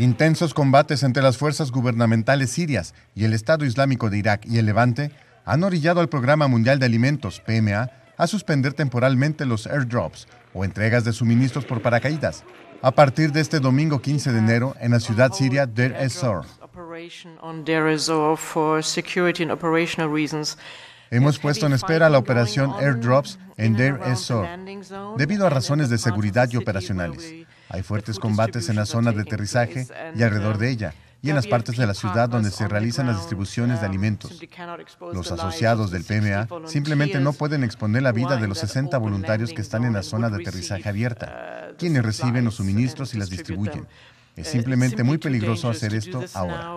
Intensos combates entre las fuerzas gubernamentales sirias y el Estado Islámico de Irak y el Levante han orillado al Programa Mundial de Alimentos, PMA, a suspender temporalmente los airdrops o entregas de suministros por paracaídas a partir de este domingo 15 de enero en la ciudad siria Deir ez Hemos puesto en espera la operación Airdrops en Deir ez debido a razones de seguridad y operacionales. Hay fuertes combates en la zona de aterrizaje y alrededor de eh, ella y en las partes de la ciudad donde se realizan las distribuciones de um, alimentos. Los asociados del PMA simplemente no pueden exponer la vida de los 60 voluntarios que están en la zona de aterrizaje abierta, uh, quienes reciben los suministros y las distribuyen. Es simplemente muy peligroso hacer esto ahora.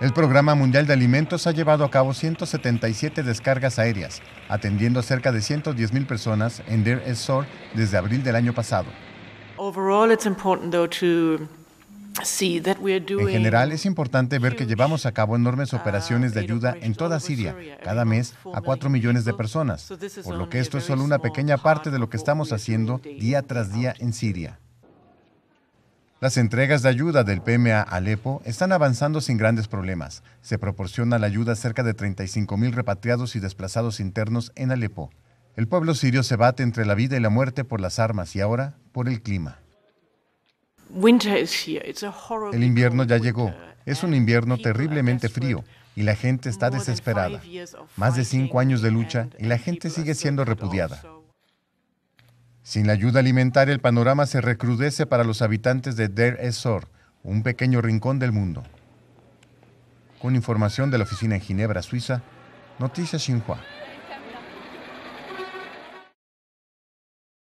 El Programa Mundial de Alimentos ha llevado a cabo 177 descargas aéreas, atendiendo a cerca de 110.000 personas en Deir ez desde abril del año pasado. En general, es importante ver que llevamos a cabo enormes uh, operaciones de ayuda en toda Siria, cada mes a 4 millones de personas, por lo que esto es solo una pequeña parte de lo que estamos haciendo día tras día en Siria. Las entregas de ayuda del PMA Alepo están avanzando sin grandes problemas. Se proporciona la ayuda a cerca de 35 mil repatriados y desplazados internos en Alepo. El pueblo sirio se bate entre la vida y la muerte por las armas y ahora por el clima. El invierno ya llegó. Es un invierno terriblemente frío y la gente está desesperada. Más de cinco años de lucha y la gente sigue siendo repudiada. Sin la ayuda alimentaria el panorama se recrudece para los habitantes de Der Esor, un pequeño rincón del mundo. Con información de la oficina en Ginebra, Suiza, Noticias Xinhua.